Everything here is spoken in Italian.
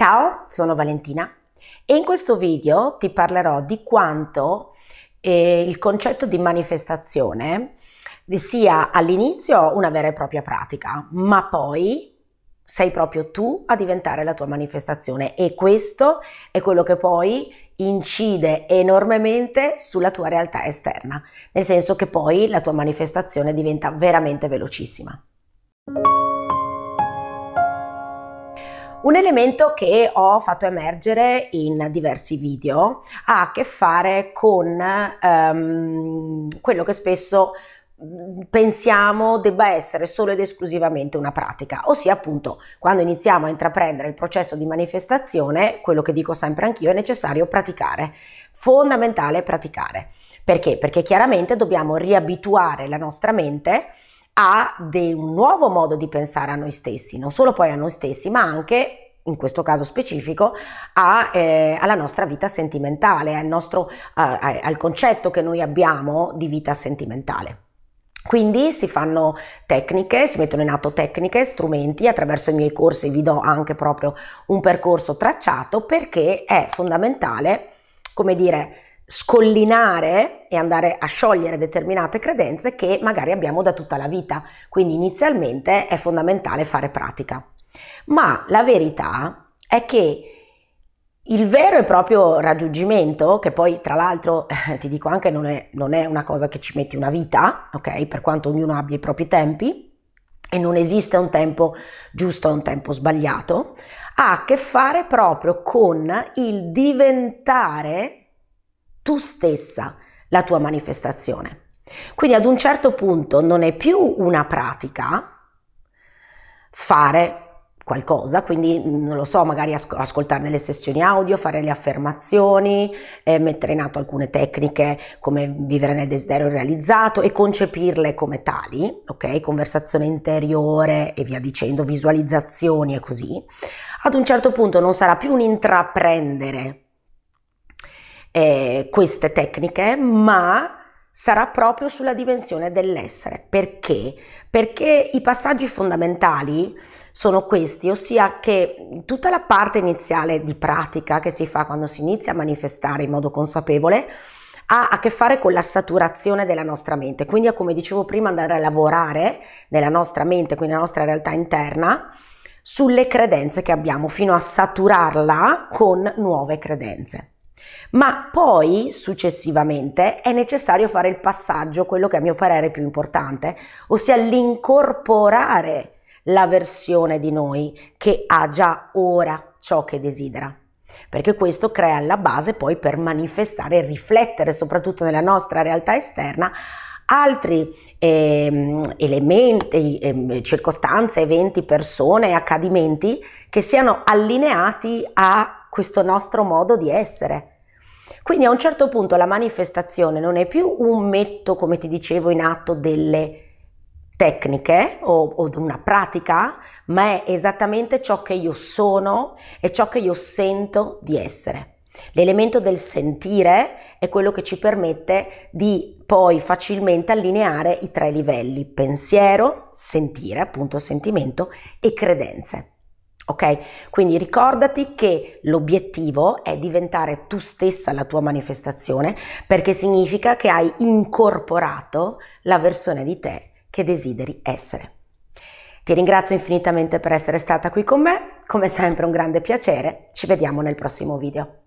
Ciao, sono Valentina e in questo video ti parlerò di quanto eh, il concetto di manifestazione sia all'inizio una vera e propria pratica, ma poi sei proprio tu a diventare la tua manifestazione e questo è quello che poi incide enormemente sulla tua realtà esterna, nel senso che poi la tua manifestazione diventa veramente velocissima. Un elemento che ho fatto emergere in diversi video ha a che fare con ehm, quello che spesso mm, pensiamo debba essere solo ed esclusivamente una pratica, ossia appunto quando iniziamo a intraprendere il processo di manifestazione, quello che dico sempre anch'io, è necessario praticare, fondamentale praticare. Perché? Perché chiaramente dobbiamo riabituare la nostra mente a de- un nuovo modo di pensare a noi stessi, non solo poi a noi stessi, ma anche in questo caso specifico, a, eh, alla nostra vita sentimentale, al, nostro, a, al concetto che noi abbiamo di vita sentimentale. Quindi si fanno tecniche, si mettono in atto tecniche, strumenti, attraverso i miei corsi vi do anche proprio un percorso tracciato perché è fondamentale, come dire, scollinare e andare a sciogliere determinate credenze che magari abbiamo da tutta la vita. Quindi inizialmente è fondamentale fare pratica. Ma la verità è che il vero e proprio raggiungimento, che poi tra l'altro eh, ti dico anche non è, non è, una cosa che ci metti una vita, ok? Per quanto ognuno abbia i propri tempi e non esiste un tempo giusto e un tempo sbagliato, ha a che fare proprio con il diventare tu stessa la tua manifestazione. Quindi ad un certo punto non è più una pratica fare qualcosa, quindi mm, non lo so, magari ascoltare delle sessioni audio, fare le affermazioni, eh, mettere in atto alcune tecniche come vivere nel desiderio realizzato e concepirle come tali, ok? Conversazione interiore e via dicendo, visualizzazioni e così. Ad un certo punto non sarà più un intraprendere eh, queste tecniche, ma sarà proprio sulla dimensione dell'essere. Perché? Perché i passaggi fondamentali sono questi, ossia che tutta la parte iniziale di pratica che si fa quando si inizia a manifestare in modo consapevole ha a che fare con la saturazione della nostra mente, quindi è come dicevo prima andare a lavorare nella nostra mente, quindi nella nostra realtà interna, sulle credenze che abbiamo fino a saturarla con nuove credenze. Ma poi successivamente è necessario fare il passaggio, quello che a mio parere è più importante, ossia l'incorporare la versione di noi che ha già ora ciò che desidera. Perché questo crea la base poi per manifestare e riflettere, soprattutto nella nostra realtà esterna, altri eh, elementi, eh, circostanze, eventi, persone, accadimenti che siano allineati a questo nostro modo di essere. Quindi a un certo punto la manifestazione non è più un metto, come ti dicevo, in atto delle tecniche o, o una pratica, ma è esattamente ciò che io sono e ciò che io sento di essere. L'elemento del sentire è quello che ci permette di poi facilmente allineare i tre livelli, pensiero, sentire, appunto sentimento e credenze. Ok? Quindi ricordati che l'obiettivo è diventare tu stessa la tua manifestazione perché significa che hai incorporato la versione di te che desideri essere. Ti ringrazio infinitamente per essere stata qui con me, come sempre un grande piacere, ci vediamo nel prossimo video.